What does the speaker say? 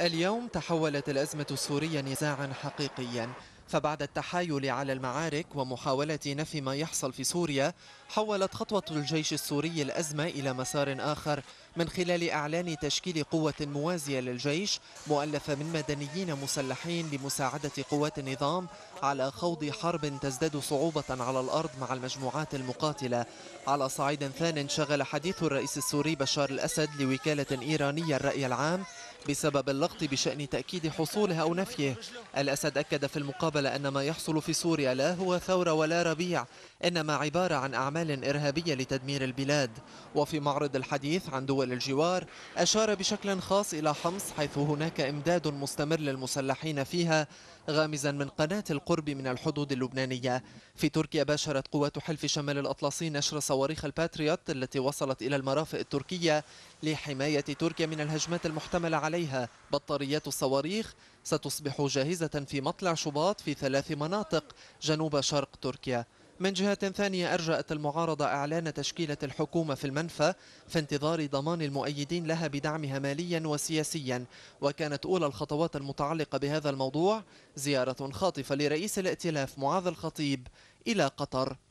اليوم تحولت الأزمة السورية نزاعا حقيقيا فبعد التحايل على المعارك ومحاولة نفي ما يحصل في سوريا حولت خطوة الجيش السوري الأزمة إلى مسار آخر من خلال أعلان تشكيل قوة موازية للجيش مؤلفة من مدنيين مسلحين لمساعدة قوات النظام على خوض حرب تزداد صعوبة على الأرض مع المجموعات المقاتلة على صعيد ثان شغل حديث الرئيس السوري بشار الأسد لوكالة إيرانية الرأي العام بسبب اللغط بشأن تأكيد حصولها أو نفيه الأسد أكد في المقابلة أن ما يحصل في سوريا لا هو ثورة ولا ربيع إنما عبارة عن أعمال إرهابية لتدمير البلاد وفي معرض الحديث عن دول الجوار أشار بشكل خاص إلى حمص حيث هناك إمداد مستمر للمسلحين فيها غامزا من قناة القرب من الحدود اللبنانية في تركيا باشرت قوات حلف شمال الأطلسي نشر صواريخ الباتريوت التي وصلت إلى المرافق التركية لحماية تركيا من الهجمات المحتملة على عليها بطاريات الصواريخ ستصبح جاهزة في مطلع شباط في ثلاث مناطق جنوب شرق تركيا من جهة ثانية أرجأت المعارضة أعلان تشكيلة الحكومة في المنفى في انتظار ضمان المؤيدين لها بدعمها ماليا وسياسيا وكانت أولى الخطوات المتعلقة بهذا الموضوع زيارة خاطفة لرئيس الائتلاف معاذ الخطيب إلى قطر